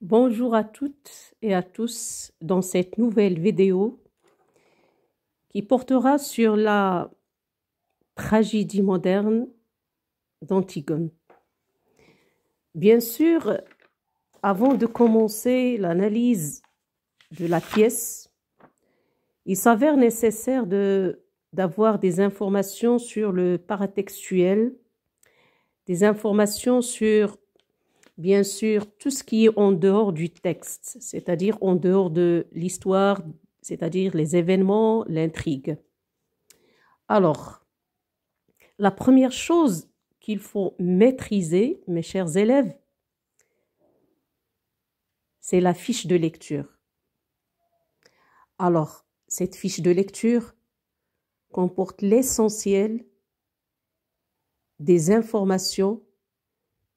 Bonjour à toutes et à tous dans cette nouvelle vidéo qui portera sur la tragédie moderne d'Antigone. Bien sûr, avant de commencer l'analyse de la pièce, il s'avère nécessaire d'avoir des informations sur le paratextuel, des informations sur bien sûr tout ce qui est en dehors du texte, c'est-à-dire en dehors de l'histoire, c'est-à-dire les événements, l'intrigue. Alors, la première chose qu'il faut maîtriser, mes chers élèves, c'est la fiche de lecture. Alors, cette fiche de lecture comporte l'essentiel des informations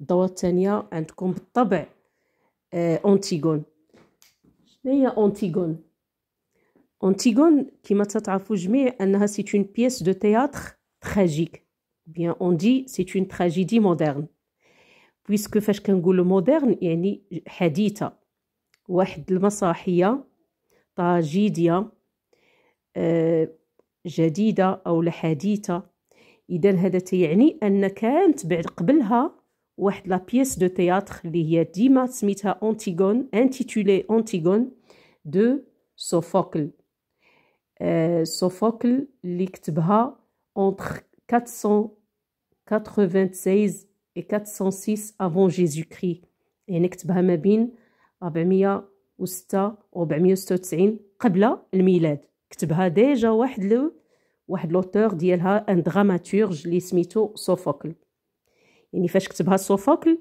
الدورة الثانية عندكم بالطبع آه اونتيغون شنو هي اونتيغون اونتيغون كما تتعرفوا جميع انها سي اون بيس دو تياتر تراجيك بيان اون دي سي اون تراجيدي مودرن بويسكو فاش كنقولوا مودرن يعني حديثه واحد المسرحيه تراجيديا جديده او حديثه اذا هذا تيعني ان كانت بعد قبلها Ou la pièce de théâtre lyrique dite, mita Antigone, intitulée Antigone, de Sophocle. Euh, Sophocle l'écrit à entre 496 et 406 avant Jésus-Christ. Et n'écrit pas même bien et 496 avant le Milad. Écrit pas déjà un de l'auteur d'ailleurs un dramaturge, l'écrit Sophocle. يعني فاش كتبها سوفوكل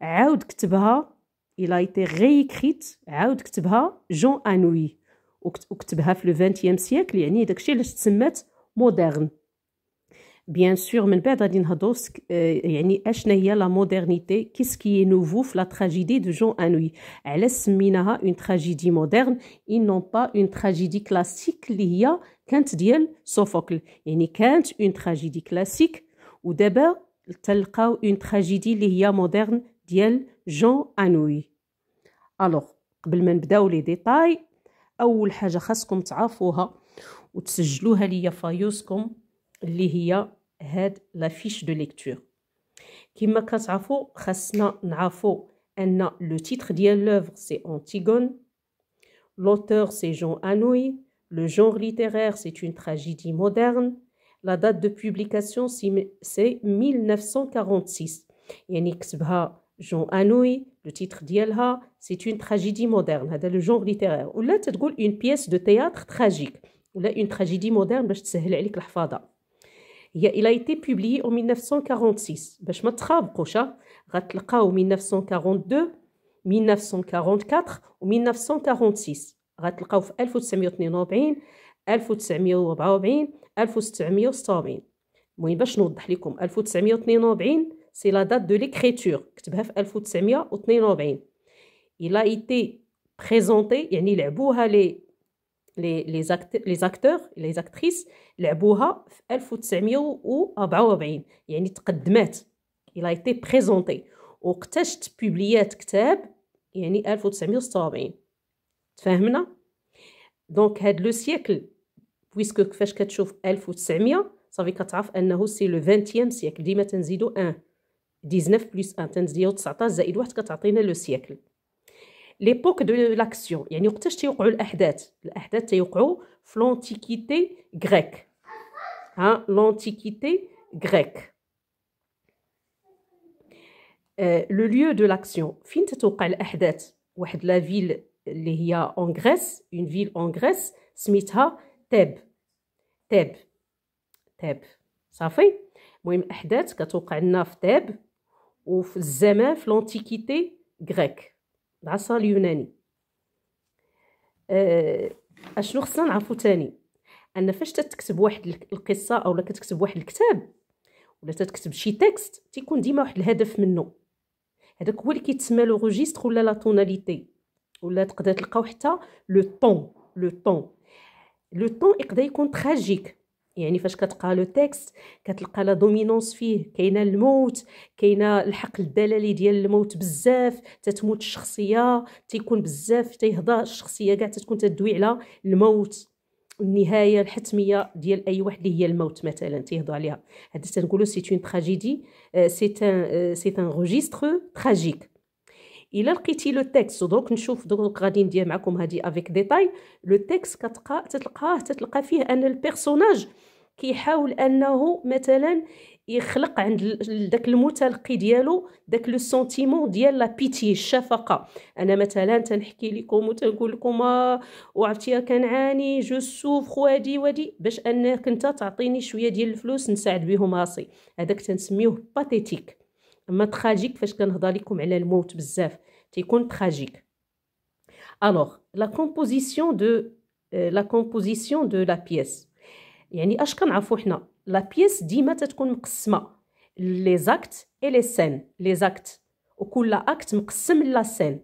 عاود كتبها إلا إيتي غيكريت عاود كتبها جون أنوي وكتبها في لو 20 سيكل يعني داكشي علاش تسمات مودرن بيان سور من بعد غادي نهضروا آه، يعني اشنا هي لا مودرنيتي كيسكي نوفو في لا تراجيدي دو جون انوي علاش سميناها اون تراجيدي مودرن اي نون با اون تراجيدي كلاسيك اللي هي كانت ديال سوفوكل يعني كانت اون تراجيدي كلاسيك ودابا تلقاو اون تراجيدي اللي هي مودرن ديال جون انوي الوغ قبل ما نبداو لي ديتاي اول حاجه خاصكم تعرفوها وتسجلوها ليا فايوسكم اللي هي هاد لافيش دو ليكتور كما كتعرفوا خاصنا نعرفوا ان لو تيتغ ديال لوفر سي انتيغون لوتور سي جون انوي لو جونغ ليتيرير سي اون تراجيدي مودرن La date de publication, c'est 1946. Yannick Sbha, Jean Anoui, le titre d'Yelha, c'est une tragédie moderne, le genre littéraire. Ou là, tu une pièce de théâtre tragique. Ou là, une tragédie moderne, باش تسهل عليك il a été publié en 1946 باش ما تخابقوش غتلقاو 1942 1944 ou 1946 غتلقاو في 1942 1944 1976 المهم باش نوضح لكم 1942 سي لا دات دو ليكريتور كتبها في 1942 الا ايتي بريزونتي يعني لعبوها لي لي لي زاكتور لي زاكتريس لعبوها في 1944 يعني تقدمات الا ايتي بريزونتي وقتاش تبوبليات كتاب يعني 1946 تفاهمنا دونك هاد لو سيكل بويسكو كيفاش كتشوف 1900 صافي كتعرف انه سي لو 20 سيكل ديما تنزيدو 1 19 بلس 1 تنزيدو 19 زائد 1 كتعطينا لو سيكل ليبوك دو لاكسيون يعني وقتاش تيوقعوا الاحداث الاحداث تيوقعوا في لونتيكيتي غريك ها لونتيكيتي غريك لو ليو دو لاكسيون فين تتوقع الاحداث واحد لا فيل اللي هي اون غريس اون فيل اون غريس سميتها تاب تاب تاب صافي المهم احداث كتوقع لنا في تاب وفي الزمان في لونتيكيتي غريك العصر اليوناني أه اشنو خصنا نعرفو تاني ان فاش تتكتب واحد القصه اولا كتكتب واحد الكتاب ولا تتكتب شي تكست تيكون ديما واحد الهدف منه هذاك هو اللي كيتسمى لو روجيستر ولا لا توناليتي ولا تقدر تلقاو حتى لو طون لو طون لو طون يقدر يكون تراجيك يعني فاش كتلقى لو تيكست كتلقى لا دومينونس فيه كاينه الموت كاينه الحقل الدلالي ديال الموت بزاف تتموت الشخصيه تيكون بزاف تيهضر الشخصيه كاع تتكون تدوي على الموت النهايه الحتميه ديال اي واحد اللي هي الموت مثلا تيهضوا عليها هذا تنقولوا سي اون تراجيدي سي ان سي ان روجيستر تراجيك الا لقيتي لو تيكست دروك نشوف دروك غادي ندير معكم هذه افيك ديتاي لو تيكست كتلقى تتلقاه تتلقى فيه ان البيرسوناج كيحاول انه مثلا يخلق عند داك المتلقي ديالو داك لو سونتيمون ديال لا بيتي الشفقه انا مثلا تنحكي لكم وتنقول لكم آه، وعرفتي آه، كنعاني جو سوف وادي وادي باش انك انت تعطيني شويه ديال الفلوس نساعد بهم راسي هذاك تنسميوه باتيتيك اما تراجيك فاش كنهضر لكم على الموت بزاف تيكون تراجيك الوغ لا كومبوزيسيون دو لا كومبوزيسيون دو لا بيس يعني اش كنعرفو حنا لا بيس ديما تتكون مقسمه لي زاكت اي لي سين لي زاكت وكل اكت مقسم لا سين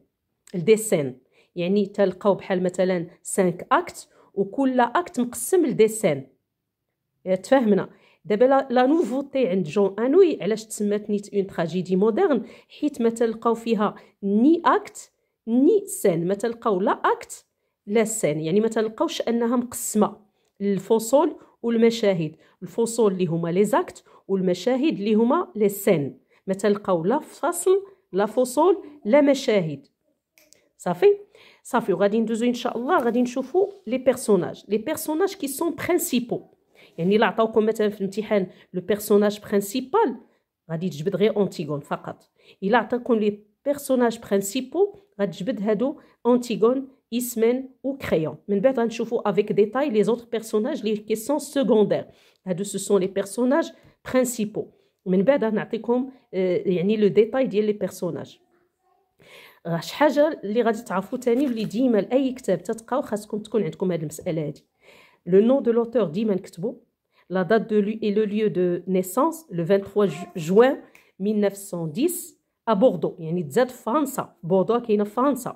لدي سين يعني تلقاو بحال مثلا 5 اكت وكل اكت مقسم لدي سين تفهمنا دابا لا نوفوتي عند جون انوي علاش تسمات نيت اون تراجيدي مودرن حيت ما تلقاو فيها ني اكت ني سين ما تلقاو لا اكت لا سين يعني ما تلقاوش انها مقسمه الفصول والمشاهد الفصول اللي هما لي زاكت والمشاهد اللي هما لي سين ما تلقاو لا فصل لا فصول لا مشاهد صافي صافي وغادي ندوزو ان شاء الله غادي نشوفو لي بيرسوناج لي بيرسوناج كي سون برينسيبو يعني الا عطاوكم مثلا في الامتحان لو بيرسوناج برينسيبال غادي تجبد غير اونتيغون فقط الا عطاكم لي بيرسوناج برينسيبو غتجبد هادو اونتيغون او كريون من بعد غنشوفو افيك ديتاي لي زوتر بيرسوناج لي كيسون سيكوندير هادو سو سون لي بيرسوناج برينسيبو من بعد نعطيكم آه، يعني لو ديتاي ديال لي بيرسوناج آه، شي حاجه اللي غادي تعرفوا تاني واللي ديما لاي كتاب تتقاو خاصكم تكون عندكم هاد المساله هادي le nom de l'auteur Diman Ktbo, la date de lui et le lieu de naissance, le 23 juin 1910, à Bordeaux. Yani Zed France, Bordeaux qui est une France.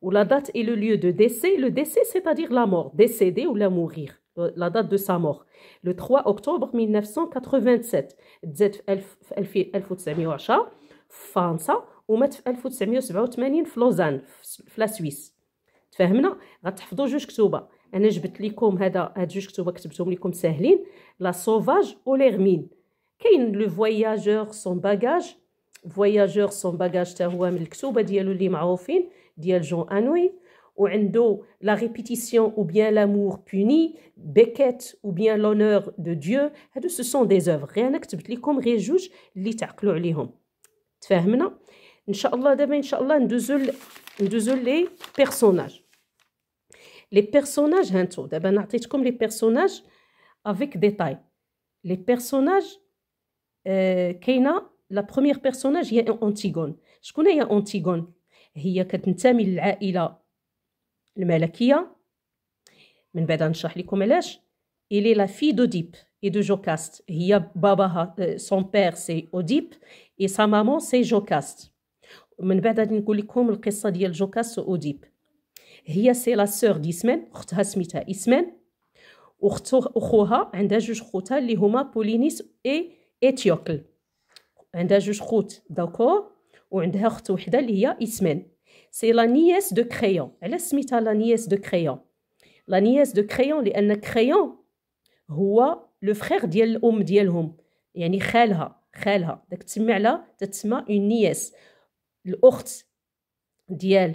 Ou la date et le lieu de décès, le décès c'est-à-dire la mort, décédé ou la mourir, euh, la date de sa mort. Le 3 octobre 1987, 1910, France, ou مات en 1987 في لوزان في la Suisse. تفهمنا غتحفظوا جوج انا جبت لكم هذا هاد جوج كتوبه كتبتهم لكم ساهلين لا سوفاج او ليرمين كاين لو فواياجور سون باجاج فواياجور سون باجاج حتى هو من الكتوبه ديالو اللي معروفين ديال جون انوي وعندو لا ريبيتيسيون او بيان لامور بوني بيكيت او بيان لونور دو ديو هادو سو سون دي زوفر غير انا كتبت لكم غير جوج اللي تعقلوا عليهم تفاهمنا ان شاء الله دابا ان شاء الله ندوزو ندوزو لي بيرسوناج لي بيرسوناج هانتو دابا انا عطيتكم لي بيرسوناج افيك ديتاي لي بيرسوناج كاينه لا بروميير بيرسوناج هي اونتيغون شكون هي اونتيغون هي كتنتمي للعائله الملكيه من بعد نشرح لكم علاش إلي لا في دوديب اي دو جوكاست هي باباها سون بير سي اوديب اي سا مامون سي جوكاست من بعد غادي نقول لكم القصه ديال جوكاست وأوديب هي سي لا سور ديسمان اختها سميتها اسمان وختو اخوها عندها جوج خوتها اللي هما بولينيس اي اتيوكل عندها جوج خوت داكور وعندها اخت وحده اللي هي اسمان سي لا نياس دو كريون علاش سميتها لا نياس دو كريون لا نياس دو كريون لان كريون هو لو فرير ديال الام ديالهم يعني خالها خالها داك تسمى على تتسمى اون نياس الاخت ديال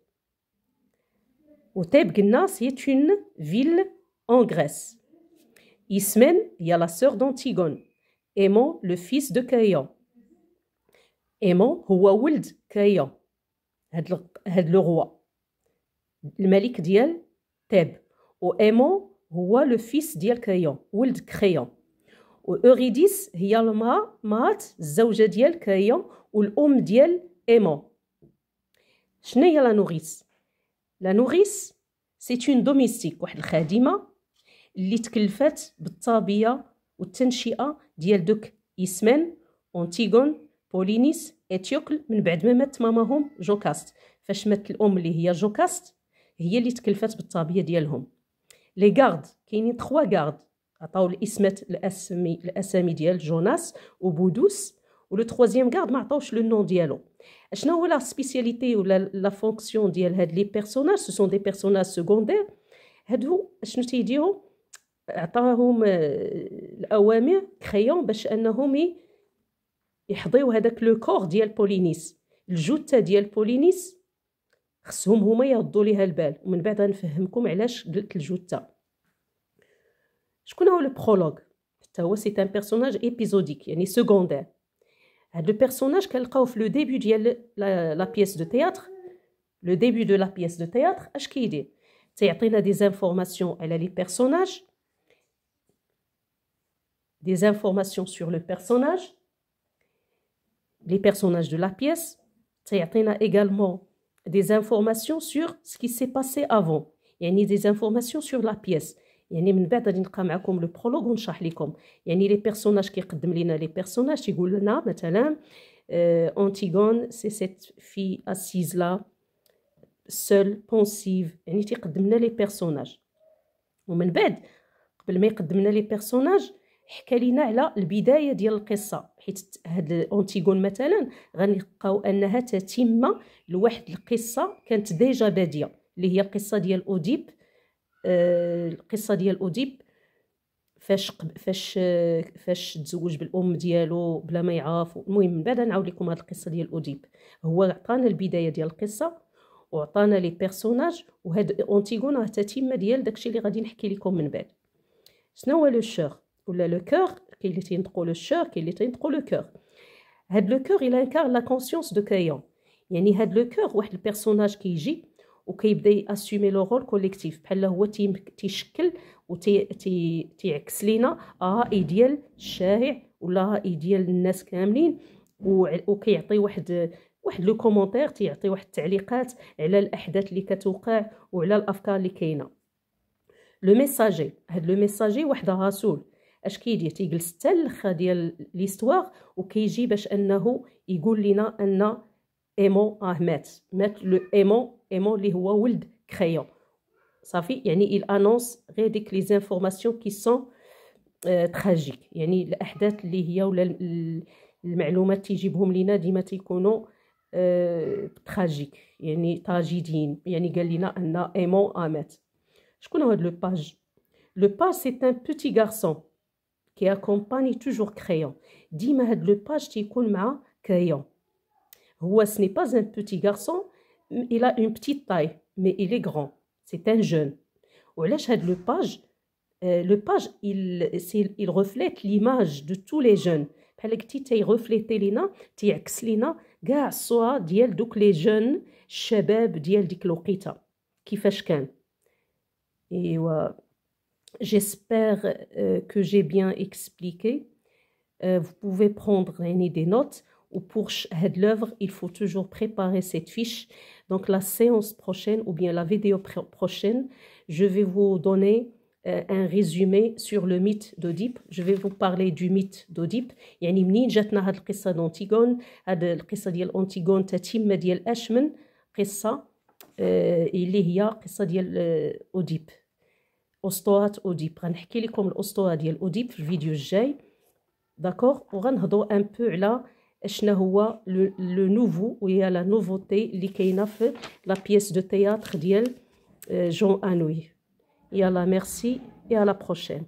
Où Thèb Gnas est une ville en Grèce. Ismen, il y a la sœur d'Antigone. Aimant, le fils de Cayan. Aimant, il y a le roi. Le malik, il y a Thèb. Où Aimant, il y a le fils de Cayan. Où Eurydice, il y a le ma, le ma, le zauge de Cayan. Où l'homme de Cayan. Il y a la nourrice. لا نوغيس سي اون دوميستيك واحد الخادمه اللي تكلفات بالطابيه والتنشئه ديال دوك اسمان اونتيغون بولينيس اتيوكل من بعد ما مات ماماهم جوكاست فاش مات الام اللي هي جوكاست هي اللي تكلفات بالطابيه ديالهم لي غارد كاينين تخوا غارد عطاو الاسمات الاسمي الاسامي ديال جوناس وبودوس ولو تخوازيام غارد ما عطاوش لو نون ديالو شنو هو لا سبيسياليتي ولا لا فونكسيون ديال هاد لي بيرسوناج سو سون دي بيرسوناج سكوندير هادو شنو تيديرو عطاهم الاوامر كريون باش انهم يحضيو هذاك لو كور ديال بولينيس الجثه ديال بولينيس خصهم هما يردوا ليها البال ومن بعد غنفهمكم علاش قلت الجثه شكون هو البرولوج حتى هو سي ان بيرسوناج ايبيزوديك يعني سكوندير Euh, le personnage personnages qu'elle trouve le début de la pièce de théâtre, le début de la pièce de théâtre, est-ce qu'il y a des informations Elle a les personnages, des informations sur le personnage, les personnages de la pièce. Elle a également des informations sur ce qui s'est passé avant. Il y a des informations sur la pièce. يعني من بعد غادي نلقى معكم لو برولوغ ونشرح لكم يعني لي بيرسوناج كيقدم لينا لي بيرسوناج يقول لنا مثلا انتيغون سي سيت في اسيز لا سول بونسيف يعني تيقدم لنا لي بيرسوناج ومن بعد قبل ما يقدم لنا لي بيرسوناج حكى لينا على البدايه ديال القصه حيت هاد اونتيغون مثلا غنلقاو انها تتمه لواحد القصه كانت ديجا باديه اللي هي القصه ديال اوديب القصه ديال اوديب فاش فاش فاش تزوج بالام ديالو بلا ما يعرف المهم من بعد نعاود لكم هذه القصه ديال اوديب هو عطانا البدايه ديال القصه وعطانا لي بيرسوناج وهاد اونتيغون راه تتمه ديال داكشي اللي غادي نحكي لكم من بعد شنو هو لو شور ولا لو كور كاين اللي تينطقوا لو شور كاين اللي تينطقوا لو كور هاد لو كور الى انكار لا كونسيونس دو كريون يعني هاد لو كور واحد البيرسوناج كيجي كي وكيبدا ياسومي لو رول كوليكتيف بحال هو تيشكل وتيعكس لينا الراي ديال الشارع ولا الراي ديال الناس كاملين وكيعطي واحد واحد لو كومونتير تيعطي واحد التعليقات على الاحداث اللي كتوقع وعلى الافكار اللي كاينه لو ميساجي هاد لو ميساجي واحد رسول اش كيدير تيجلس حتى الاخر ديال ليستوار وكيجي باش انه يقول لنا ان Emon Ahmed. Mettre le Emon Aimant le wild crayon. il annonce les informations qui sont euh, tragiques. Il y qui sont tragiques. Il Ahmed. Je connais le page. Le page, c'est un petit garçon qui accompagne toujours crayon. Je vais le page qui est crayon ce n'est pas un petit garçon, il a une petite taille, mais il est grand. C'est un jeune. le page, euh, le page, il, il reflète l'image de tous les jeunes. بحال كي تيغوفليتي لينا تيعكس لينا كاع الصوره ديال دوك لي جون الشباب ديال ديك الوقيته كيفاش كان ايوا j'espère euh, que j'ai bien expliqué euh, vous pouvez prendre une des notes pour pour l'œuvre, il faut toujours préparer cette fiche. Donc la séance prochaine ou bien la vidéo prochaine, je vais vous donner euh, un résumé sur le mythe d'Oedipe. Je vais vous parler du mythe d'Oedipe. يعني منين جاتنا هاد القصة d'Antigone, هاد القصة ديال أنتيغون تتم ديال أشمن قصة آه اللي هي قصة ديال أوديب أسطوات أوديب غنحكي لكم الأسطوة ديال أوديب في الفيديو الجاي داكوغ وغنهضروا un peu على Eshnahua le nouveau ou il y a la nouveauté l'ikenaf la pièce de théâtre d'iel euh, Jean Hanoui il y la merci et à la prochaine